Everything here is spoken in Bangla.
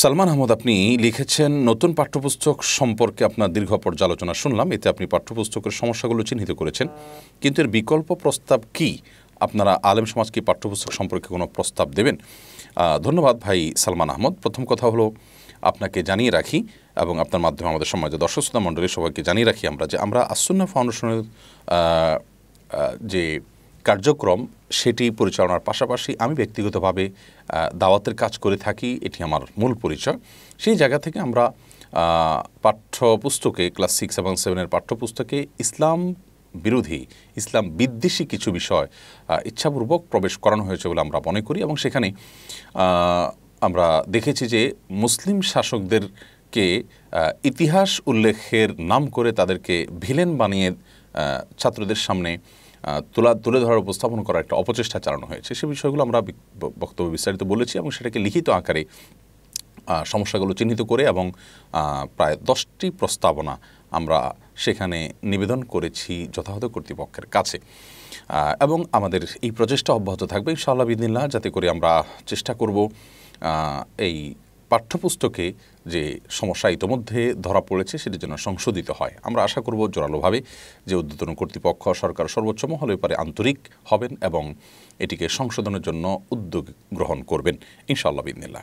সালমান আহমদ আপনি লিখেছেন নতুন পাঠ্যপুস্তক সম্পর্কে আপনার দীর্ঘ পর্যালোচনা শুনলাম এতে আপনি পাঠ্যপুস্তকের সমস্যাগুলো চিহ্নিত করেছেন কিন্তু এর বিকল্প প্রস্তাব কি আপনারা আলেম সমাজকে পাঠ্যপুস্তক সম্পর্কে কোনো প্রস্তাব দেবেন ধন্যবাদ ভাই সালমান আহমদ প্রথম কথা হলো আপনাকে জানিয়ে রাখি এবং আপনার মাধ্যমে আমাদের সমাজে দর্শক শ্রোতা মণ্ডলী সবাইকে জানিয়ে রাখি আমরা যে আমরা আসন্ন ফাউন্ডেশনের যে কার্যক্রম সেটি পরিচালনার পাশাপাশি আমি ব্যক্তিগতভাবে দাওয়াতের কাজ করে থাকি এটি আমার মূল পরিচয় সেই জায়গা থেকে আমরা পাঠ্যপুস্তকে ক্লাস সিক্স এবং সেভেনের পাঠ্যপুস্তকে ইসলাম বিরোধী ইসলাম বিদ্বেষী কিছু বিষয় ইচ্ছাপূর্বক প্রবেশ করানো হয়েছে বলে আমরা মনে করি এবং সেখানে আমরা দেখেছি যে মুসলিম শাসকদেরকে ইতিহাস উল্লেখের নাম করে তাদেরকে ভিলেন বানিয়ে ছাত্রদের সামনে তোলা তুলে ধরার উপস্থাপন করার একটা অপচেষ্টা চালানো হয়েছে সে বিষয়গুলো আমরা বক্তব্য বিস্তারিত বলেছি এবং সেটাকে লিখিত আকারে সমস্যাগুলো চিহ্নিত করে এবং প্রায় দশটি প্রস্তাবনা আমরা সেখানে নিবেদন করেছি যথাযথ কর্তৃপক্ষের কাছে এবং আমাদের এই প্রচেষ্টা অব্যাহত থাকবে ইনশাআল্লাহ বিদিল্লা যাতে করে আমরা চেষ্টা করব এই পাঠ্যপুস্তকে যে সমস্যা ইতোমধ্যে ধরা পড়েছে সেটি যেন সংশোধিত হয় আমরা আশা করব জোরালোভাবে যে উদ্বোধন কর্তৃপক্ষ সরকার সর্বোচ্চ মহল ব্যাপারে আন্তরিক হবেন এবং এটিকে সংশোধনের জন্য উদ্যোগ গ্রহণ করবেন ইনশাআল্লাহ বিদিনিল্লা